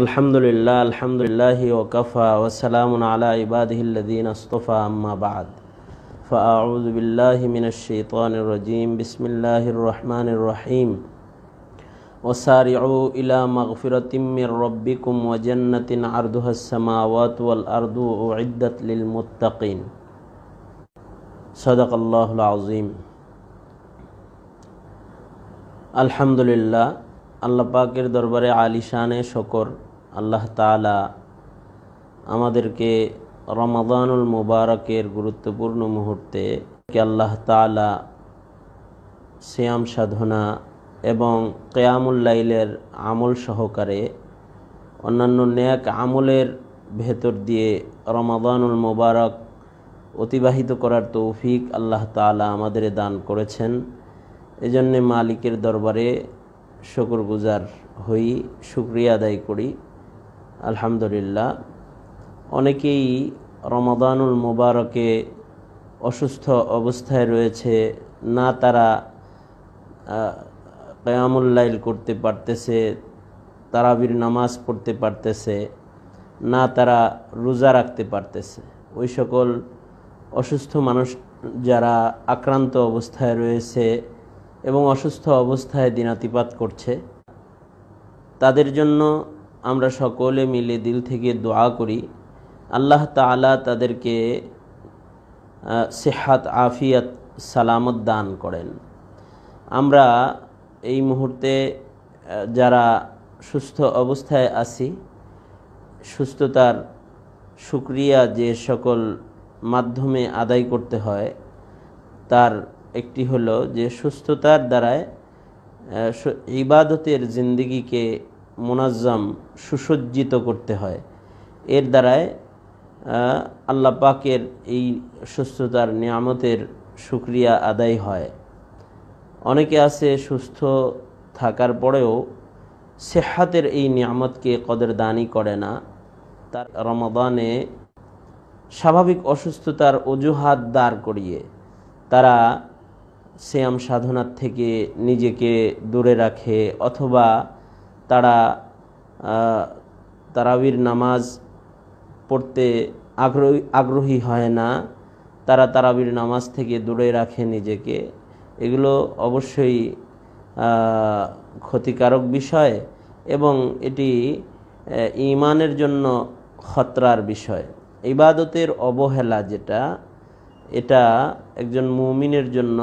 الحمد لله الحمد لله وكفى وسلام على عباده الذين اصطفى أما بعد فأعوذ بالله من الشيطان الرجيم بسم الله الرحمن الرحيم وسارعوا إلى مغفرة من ربكم وجنة عرضها السماوات والأرض أعدت للمتقين صدق الله العظيم الحمد لله আল্লাহ পাকের দরবারে আলিশানে শকর আল্লাহ তালা আমাদেরকে রমাদানুল মুবারকের গুরুত্বপূর্ণ মুহূর্তে কে আল্লাহ তালা শ্যাম সাধনা এবং কেয়ামুল্লাইলের আমল সহকারে অন্যান্য ন্যাক আমলের ভেতর দিয়ে রমাদানুল মুবারক অতিবাহিত করার তৌফিক আল্লাহ তালা আমাদের দান করেছেন এজন্যে মালিকের দরবারে শুকর গুজার হই শুক্রিয়া আদায় করি আলহামদুলিল্লাহ অনেকেই রমাদানুল মোবারকে অসুস্থ অবস্থায় রয়েছে না তারা কয়ামুল্লাইল করতে পারতেছে তারাবির নামাজ পড়তে পারতেছে না তারা রোজা রাখতে পারতেছে ওই সকল অসুস্থ মানুষ যারা আক্রান্ত অবস্থায় রয়েছে এবং অসুস্থ অবস্থায় দিনাতিপাত করছে তাদের জন্য আমরা সকলে মিলে দিল থেকে দোয়া করি আল্লাহ তালা তাদেরকে সেহাত আফিয়াত সালামত দান করেন আমরা এই মুহূর্তে যারা সুস্থ অবস্থায় আছি সুস্থতার সুক্রিয়া যে সকল মাধ্যমে আদায় করতে হয় তার একটি হলো যে সুস্থতার দ্বারায় ইবাদতের জিন্দিগিকে মোনাজ্জাম সুসজ্জিত করতে হয় এর দ্বারায় আল্লাহ পাকের এই সুস্থতার নিয়ামতের সুক্রিয়া আদায় হয় অনেকে আছে সুস্থ থাকার পরেও সেহাতের এই নিয়ামতকে কদের দানি করে না তার রমাদানে স্বাভাবিক অসুস্থতার অজুহাত দাঁড় করিয়ে তারা শ্যাম সাধনার থেকে নিজেকে দূরে রাখে অথবা তারা তারাবির নামাজ পড়তে আগ্রহী আগ্রহী হয় না তারা তারাবির নামাজ থেকে দূরে রাখে নিজেকে এগুলো অবশ্যই ক্ষতিকারক বিষয় এবং এটি ইমানের জন্য খতরার বিষয় ইবাদতের অবহেলা যেটা এটা একজন মুমিনের জন্য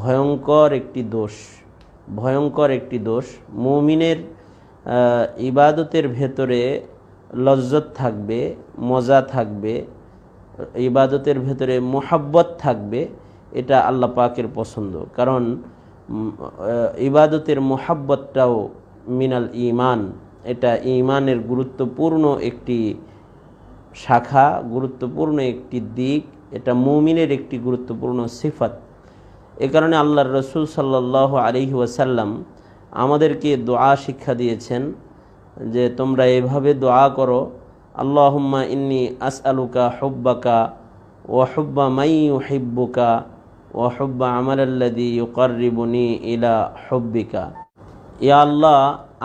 ভয়ঙ্কর একটি দোষ ভয়ঙ্কর একটি দোষ মৌমিনের ইবাদতের ভেতরে লজ্জত থাকবে মজা থাকবে ইবাদতের ভেতরে মোহাব্বত থাকবে এটা আল্লাহ পাকের পছন্দ কারণ ইবাদতের মোহাব্বতটাও মিনাল ইমান এটা ইমানের গুরুত্বপূর্ণ একটি শাখা গুরুত্বপূর্ণ একটি দিক এটা মুমিনের একটি গুরুত্বপূর্ণ সিফাত এ কারণে আল্লাহর রসুল সাল্লাহ আলি ওয়াসাল্লাম আমাদেরকে দোয়া শিক্ষা দিয়েছেন যে তোমরা এভাবে দোয়া করো আল্লাহম্মা ইন্নি আস আলুকা হব্বাকা ও হব্বা মাই হিব্বুকা ও হব্বা আমালাল্লাদি ইউকারিবুনি ইলা হব্বিকা ইয়া আল্লাহ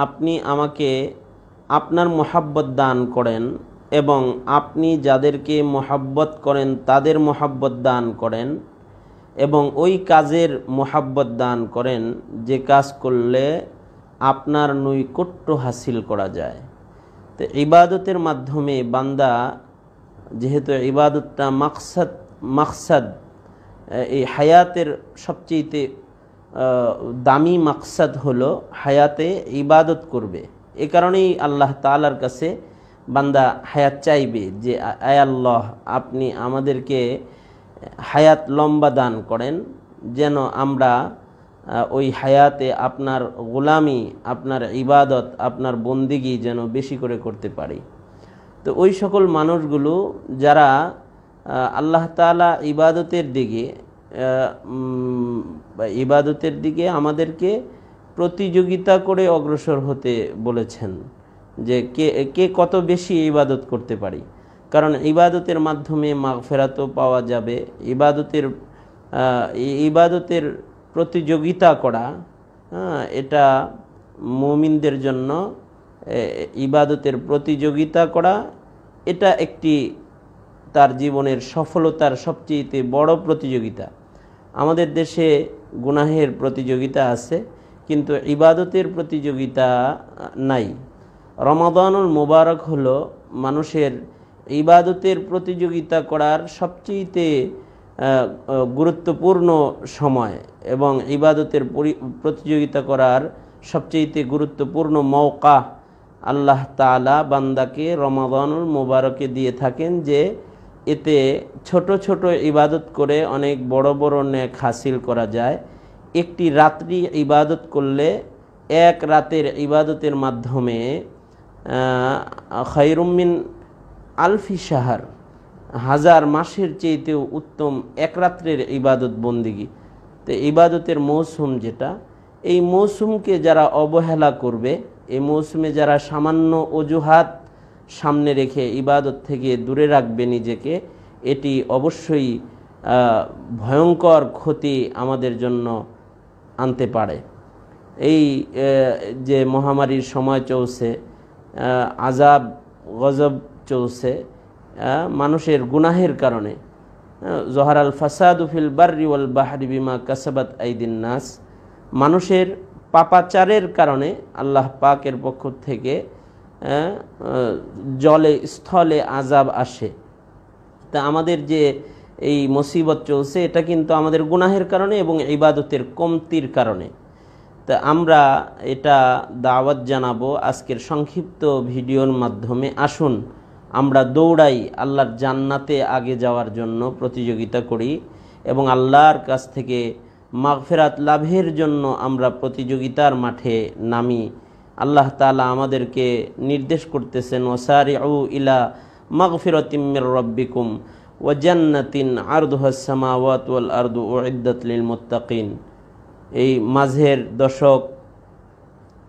আপনি আমাকে আপনার মোহাব্বত দান করেন এবং আপনি যাদেরকে মোহাব্বত করেন তাদের মোহাব্বত দান করেন এবং ওই কাজের মোহাব্বত দান করেন যে কাজ করলে আপনার নৈকট্য হাসিল করা যায় তো ইবাদতের মাধ্যমে বান্দা যেহেতু ইবাদতটা মাকসাদ মাকসাদ এই হায়াতের সবচেয়েতে দামি মাকসাদ হলো হায়াতে ইবাদত করবে এ কারণেই আল্লাহ তালার কাছে বান্দা হায়াত চাইবে যে আয় আল্লাহ আপনি আমাদেরকে হায়াত লম্বা দান করেন যেন আমরা ওই হায়াতে আপনার গোলামি আপনার ইবাদত আপনার বন্দিগি যেন বেশি করে করতে পারি তো ওই সকল মানুষগুলো যারা আল্লাহ তালা ইবাদতের দিকে ইবাদতের দিকে আমাদেরকে প্রতিযোগিতা করে অগ্রসর হতে বলেছেন যে কে কে কত বেশি ইবাদত করতে পারি কারণ ইবাদতের মাধ্যমে মাগফেরাতও পাওয়া যাবে ইবাদতের ইবাদতের প্রতিযোগিতা করা হ্যাঁ, এটা মুমিনদের জন্য ইবাদতের প্রতিযোগিতা করা এটা একটি তার জীবনের সফলতার সবচেয়ে বড় প্রতিযোগিতা আমাদের দেশে গুনাহের প্রতিযোগিতা আছে কিন্তু ইবাদতের প্রতিযোগিতা নাই রমাদানুল মোবারক হলো মানুষের ইবাদতের প্রতিযোগিতা করার সবচেয়েতে গুরুত্বপূর্ণ সময় এবং ইবাদতের প্রতিযোগিতা করার সবচেয়েতে গুরুত্বপূর্ণ মৌকা আল্লাহ তালা বান্দাকে রমাদানুল মোবারকে দিয়ে থাকেন যে এতে ছোট ছোট ইবাদত করে অনেক বড় বড় ন্যাক হাসিল করা যায় একটি রাত্রি ইবাদত করলে এক রাতের ইবাদতের মাধ্যমে খৈরুমিন আলফি সাহার হাজার মাসের চেয়েতেও উত্তম এক রাত্রের ইবাদত বন্দিগি তো ইবাদতের মৌসুম যেটা এই মৌসুমকে যারা অবহেলা করবে এই মৌসুমে যারা সামান্য অজুহাত সামনে রেখে ইবাদত থেকে দূরে রাখবে নিজেকে এটি অবশ্যই ভয়ঙ্কর ক্ষতি আমাদের জন্য আনতে পারে এই যে মহামারীর সময় চলছে আজাব গজব চলছে মানুষের গুনাহের কারণে জহার আল ফাসাদুফিল বার্রি ওয়াল বাহারি বিমা কাসাবাত আইদিন নাস মানুষের পাপাচারের কারণে আল্লাহ পাকের পক্ষ থেকে জলে স্থলে আজাব আসে তা আমাদের যে এই মুসিবত চলছে এটা কিন্তু আমাদের গুনাহের কারণে এবং ইবাদতের কমতির কারণে তা আমরা এটা দাওয়াত জানাবো আজকের সংক্ষিপ্ত ভিডিওর মাধ্যমে আসুন আমরা দৌড়াই আল্লাহর জান্নাতে আগে যাওয়ার জন্য প্রতিযোগিতা করি এবং আল্লাহর কাছ থেকে মাগফেরাত লাভের জন্য আমরা প্রতিযোগিতার মাঠে নামি আল্লাহ তালা আমাদেরকে নির্দেশ করতেছেন ওসারি উ ইলা মাগফিরতিমের রব্বিকুম ও জান্নাতিন আর্দুহাসমাওয়াত ওয়াল আর্দু ও ইদ্দাতলিল মোত্তাকিন এই মাঝের দশক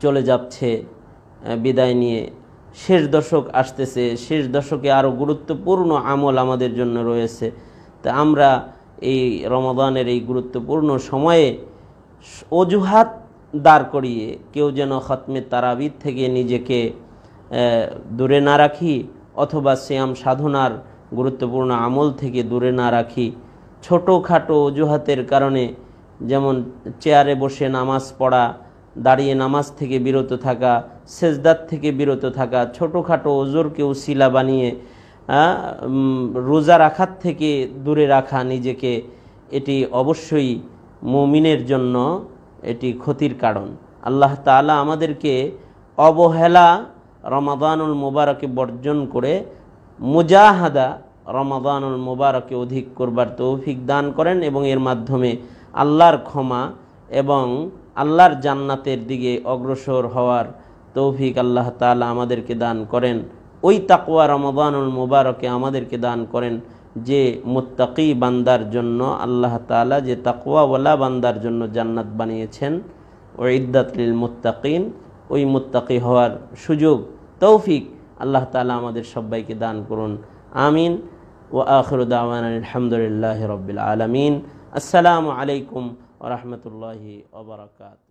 চলে যাচ্ছে বিদায় নিয়ে শেষ দশক আসতেছে শেষ দশকে আরও গুরুত্বপূর্ণ আমল আমাদের জন্য রয়েছে তা আমরা এই রমাদানের এই গুরুত্বপূর্ণ সময়ে অজুহাত দাঁড় করিয়ে কেউ যেন খতমে তারাবিদ থেকে নিজেকে দূরে না রাখি অথবা শ্যাম সাধনার গুরুত্বপূর্ণ আমল থেকে দূরে না রাখি ছোটোখাটো অজুহাতের কারণে যেমন চেয়ারে বসে নামাজ পড়া দাঁড়িয়ে নামাজ থেকে বিরত থাকা সেজদার থেকে বিরত থাকা ছোটোখাটো ওজোরকেও শিলা বানিয়ে রোজা রাখার থেকে দূরে রাখা নিজেকে এটি অবশ্যই মুমিনের জন্য এটি ক্ষতির কারণ আল্লাহ তালা আমাদেরকে অবহেলা রমাদানুল মোবারকে বর্জন করে মুজাহাদা রমাদানুল মোবারকে অধিক করবার তৌফিক দান করেন এবং এর মাধ্যমে আল্লাহর ক্ষমা এবং আল্লাহর জান্নাতের দিকে অগ্রসর হওয়ার তৌফিক আল্লাহ তালা আমাদেরকে দান করেন ওই তাকুয়া রমদানুল মুবারকে আমাদেরকে দান করেন যে মোত্তাকি বান্দার জন্য আল্লাহ তালা যে তাকুয়াওয়ালা বান্দার জন্য জান্নাত বানিয়েছেন ও ইদ্দাতলিল মুত্তাকিন ওই মুত্তাকি হওয়ার সুযোগ তৌফিক আল্লাহ তালা আমাদের সবাইকে দান করুন আমিন ও আখরুদ্দামান আলহামদুলিল্লাহ রবিল আলমিন আসসালামু আলাইকুম ওরহমতুল্লাহি অবরাকাত